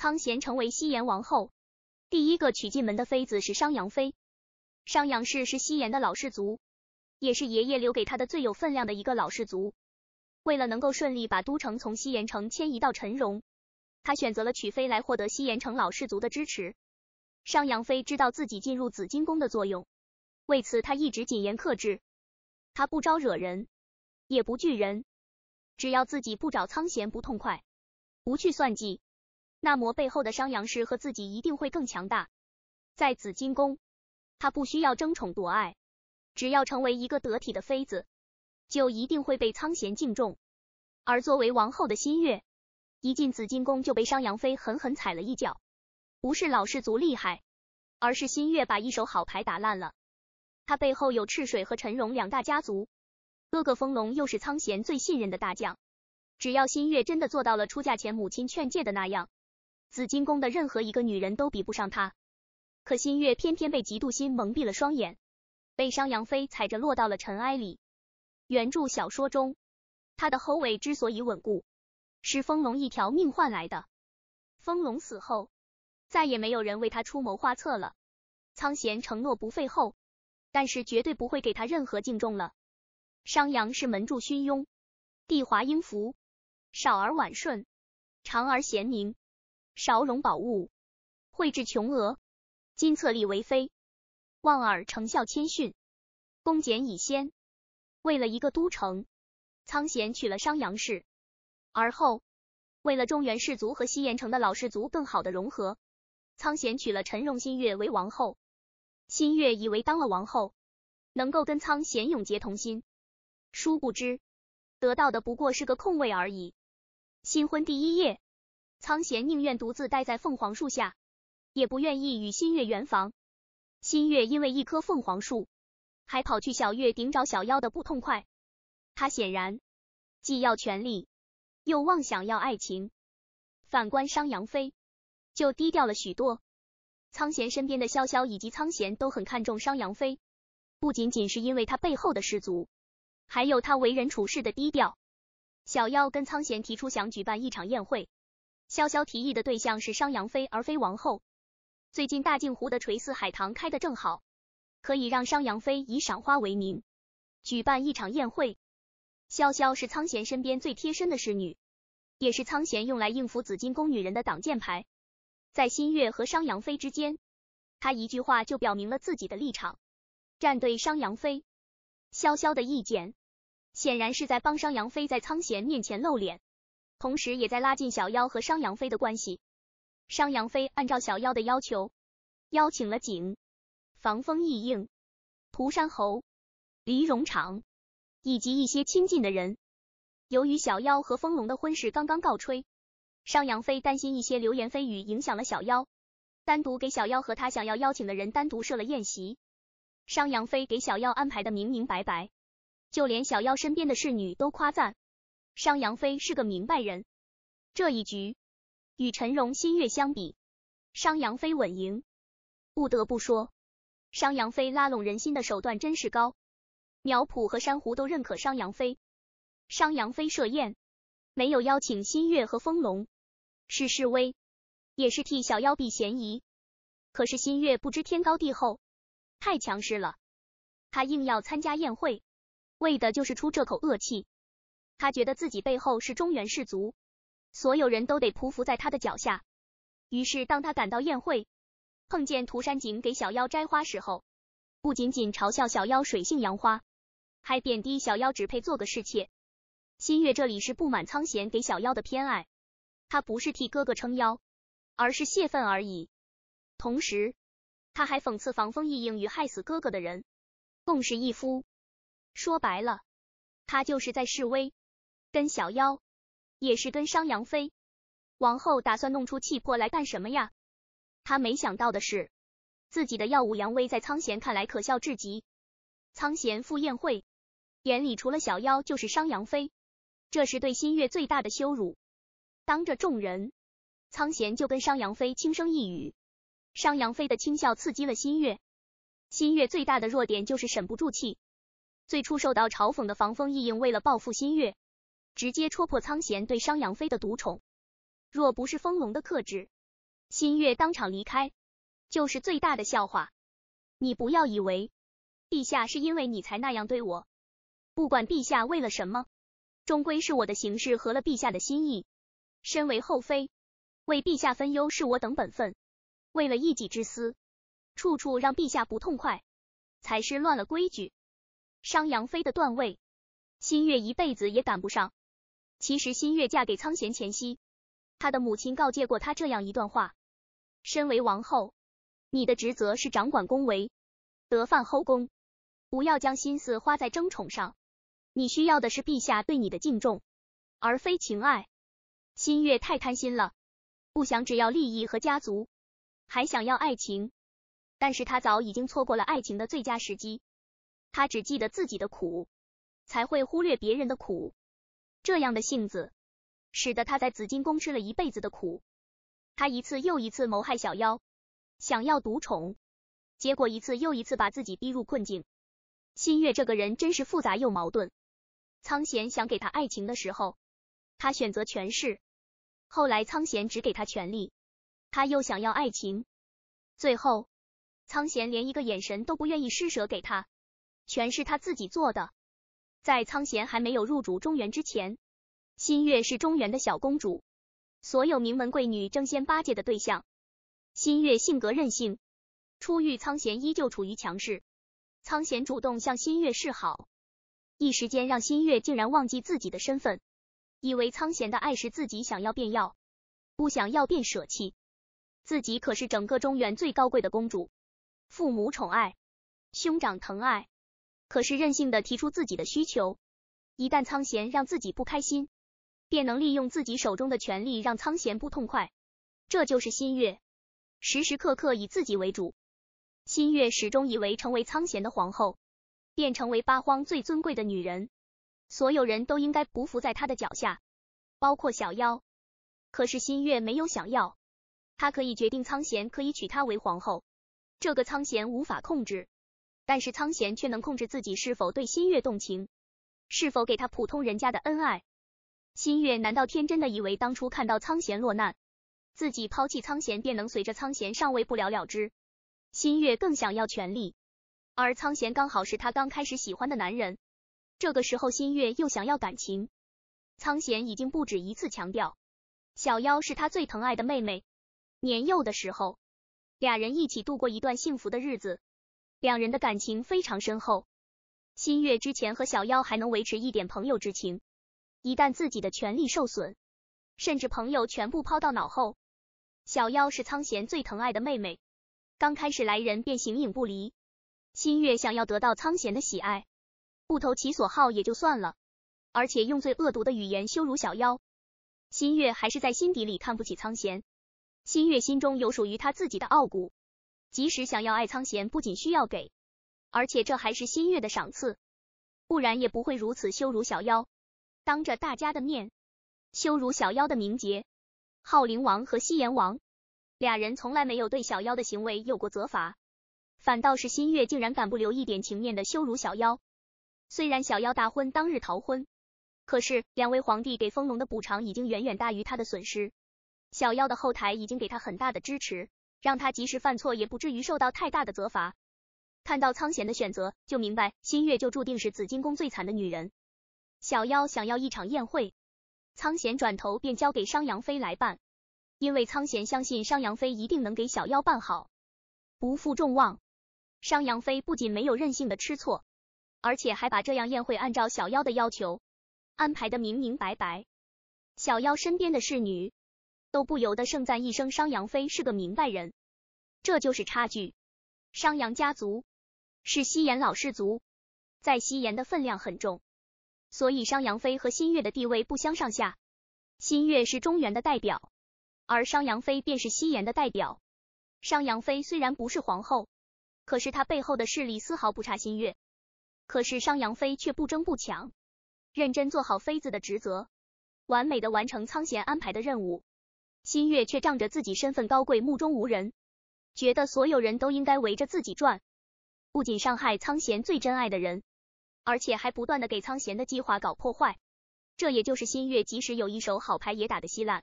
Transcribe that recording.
仓贤成为西炎王后，第一个娶进门的妃子是商阳妃。商阳氏是西炎的老氏族，也是爷爷留给他的最有分量的一个老氏族。为了能够顺利把都城从西炎城迁移到陈荣，他选择了娶妃来获得西炎城老氏族的支持。商阳妃知道自己进入紫金宫的作用，为此他一直谨言克制，他不招惹人，也不惧人，只要自己不找仓贤不痛快，不去算计。那么背后的商阳氏和自己一定会更强大。在紫金宫，他不需要争宠夺爱，只要成为一个得体的妃子，就一定会被苍贤敬重。而作为王后的新月，一进紫金宫就被商阳妃狠狠踩了一脚。不是老氏族厉害，而是新月把一手好牌打烂了。他背后有赤水和陈荣两大家族，哥哥风龙又是苍贤最信任的大将。只要新月真的做到了出嫁前母亲劝诫的那样。紫金宫的任何一个女人都比不上她，可新月偏偏被嫉妒心蒙蔽了双眼，被商阳飞踩着落到了尘埃里。原著小说中，他的后位之所以稳固，是风龙一条命换来的。风龙死后，再也没有人为他出谋划策了。苍贤承诺不废后，但是绝对不会给他任何敬重了。商阳是门柱勋庸，帝华英福，少而婉顺，长而贤明。韶龙宝物，绘制琼娥，金册立为妃，望尔成效谦逊，恭俭以先。为了一个都城，仓贤娶了商阳氏；而后，为了中原氏族和西延城的老氏族更好的融合，仓贤娶了陈荣新月为王后。新月以为当了王后，能够跟仓贤永结同心，殊不知，得到的不过是个空位而已。新婚第一夜。苍贤宁愿独自待在凤凰树下，也不愿意与新月圆房。新月因为一棵凤凰树，还跑去小月顶找小妖的不痛快。他显然既要权力，又妄想要爱情。反观商阳飞，就低调了许多。苍贤身边的潇潇以及苍贤都很看重商阳飞，不仅仅是因为他背后的氏族，还有他为人处事的低调。小妖跟苍贤提出想举办一场宴会。潇潇提议的对象是商阳妃，而非王后。最近大镜湖的垂丝海棠开得正好，可以让商阳妃以赏花为名，举办一场宴会。潇潇是苍贤身边最贴身的侍女，也是苍贤用来应付紫禁宫女人的挡箭牌。在新月和商阳妃之间，她一句话就表明了自己的立场，站对商阳妃。潇潇的意见，显然是在帮商阳妃在苍贤面前露脸。同时也在拉近小妖和商阳飞的关系。商阳飞按照小妖的要求，邀请了景、防风、易应、涂山侯、黎荣长以及一些亲近的人。由于小妖和风龙的婚事刚刚告吹，商阳飞担心一些流言蜚语影响了小妖，单独给小妖和他想要邀请的人单独设了宴席。商阳飞给小妖安排的明明白白，就连小妖身边的侍女都夸赞。商阳飞是个明白人，这一局与陈荣、新月相比，商阳飞稳赢。不得不说，商阳飞拉拢人心的手段真是高。苗圃和珊瑚都认可商阳飞。商阳飞设宴，没有邀请新月和风龙，是示威，也是替小妖避嫌疑。可是新月不知天高地厚，太强势了，他硬要参加宴会，为的就是出这口恶气。他觉得自己背后是中原氏族，所有人都得匍匐在他的脚下。于是，当他赶到宴会，碰见涂山璟给小妖摘花时候，不仅仅嘲笑小妖水性杨花，还贬低小妖只配做个侍妾。新月这里是不满苍贤给小妖的偏爱，他不是替哥哥撑腰，而是泄愤而已。同时，他还讽刺防风意应与害死哥哥的人共侍一夫。说白了，他就是在示威。跟小妖，也是跟商羊飞，王后打算弄出气魄来干什么呀？她没想到的是，自己的耀武扬威在苍贤看来可笑至极。苍贤赴宴会，眼里除了小妖就是商羊飞，这是对新月最大的羞辱。当着众人，苍贤就跟商羊飞轻声一语，商羊飞的轻笑刺激了新月。新月最大的弱点就是沉不住气。最初受到嘲讽的防风意应，为了报复新月。直接戳破苍贤对商阳妃的独宠。若不是风龙的克制，新月当场离开，就是最大的笑话。你不要以为，陛下是因为你才那样对我。不管陛下为了什么，终归是我的行事合了陛下的心意。身为后妃，为陛下分忧是我等本分。为了一己之私，处处让陛下不痛快，才是乱了规矩。商阳妃的段位，新月一辈子也赶不上。其实，新月嫁给苍贤前夕，她的母亲告诫过她这样一段话：“身为王后，你的职责是掌管宫闱，德范后宫，不要将心思花在争宠上。你需要的是陛下对你的敬重，而非情爱。”新月太贪心了，不想只要利益和家族，还想要爱情。但是她早已经错过了爱情的最佳时机，她只记得自己的苦，才会忽略别人的苦。这样的性子，使得他在紫金宫吃了一辈子的苦。他一次又一次谋害小妖，想要独宠，结果一次又一次把自己逼入困境。新月这个人真是复杂又矛盾。苍贤想给他爱情的时候，他选择权势；后来苍贤只给他权力，他又想要爱情。最后，苍贤连一个眼神都不愿意施舍给他，全是他自己做的。在苍贤还没有入主中原之前，新月是中原的小公主，所有名门贵女争先巴结的对象。新月性格任性，初遇苍贤依旧处于强势，苍贤主动向新月示好，一时间让新月竟然忘记自己的身份，以为苍贤的爱是自己想要便要，不想要便舍弃。自己可是整个中原最高贵的公主，父母宠爱，兄长疼爱。可是任性的提出自己的需求，一旦苍贤让自己不开心，便能利用自己手中的权力让苍贤不痛快。这就是新月，时时刻刻以自己为主。新月始终以为成为苍贤的皇后，便成为八荒最尊贵的女人，所有人都应该匍匐在她的脚下，包括小妖。可是新月没有想要，她可以决定苍贤可以娶她为皇后，这个苍贤无法控制。但是苍贤却能控制自己是否对新月动情，是否给他普通人家的恩爱。新月难道天真的以为当初看到苍贤落难，自己抛弃苍贤便能随着苍贤上位不了了之？新月更想要权力，而苍贤刚好是他刚开始喜欢的男人。这个时候，新月又想要感情。苍贤已经不止一次强调，小妖是他最疼爱的妹妹。年幼的时候，俩人一起度过一段幸福的日子。两人的感情非常深厚。新月之前和小妖还能维持一点朋友之情，一旦自己的权利受损，甚至朋友全部抛到脑后。小妖是苍贤最疼爱的妹妹，刚开始来人便形影不离。新月想要得到苍贤的喜爱，不投其所好也就算了，而且用最恶毒的语言羞辱小妖。新月还是在心底里看不起苍贤。新月心中有属于他自己的傲骨。即使想要爱苍贤，不仅需要给，而且这还是新月的赏赐，不然也不会如此羞辱小妖。当着大家的面羞辱小妖的名节，昊灵王和西炎王俩人从来没有对小妖的行为有过责罚，反倒是新月竟然敢不留一点情面的羞辱小妖。虽然小妖大婚当日逃婚，可是两位皇帝给风龙的补偿已经远远大于他的损失，小妖的后台已经给他很大的支持。让他即使犯错，也不至于受到太大的责罚。看到苍贤的选择，就明白新月就注定是紫金宫最惨的女人。小妖想要一场宴会，苍贤转头便交给商阳飞来办，因为苍贤相信商阳飞一定能给小妖办好。不负众望，商阳飞不仅没有任性的吃错，而且还把这样宴会按照小妖的要求安排的明明白白。小妖身边的侍女。都不由得盛赞一声：“商阳妃是个明白人。”这就是差距。商阳家族是西炎老氏族，在西炎的分量很重，所以商阳妃和新月的地位不相上下。新月是中原的代表，而商阳妃便是西炎的代表。商阳妃虽然不是皇后，可是她背后的势力丝毫不差新月。可是商阳妃却不争不抢，认真做好妃子的职责，完美的完成苍贤安排的任务。新月却仗着自己身份高贵，目中无人，觉得所有人都应该围着自己转。不仅伤害苍贤最真爱的人，而且还不断的给仓贤的计划搞破坏。这也就是新月即使有一手好牌，也打的稀烂。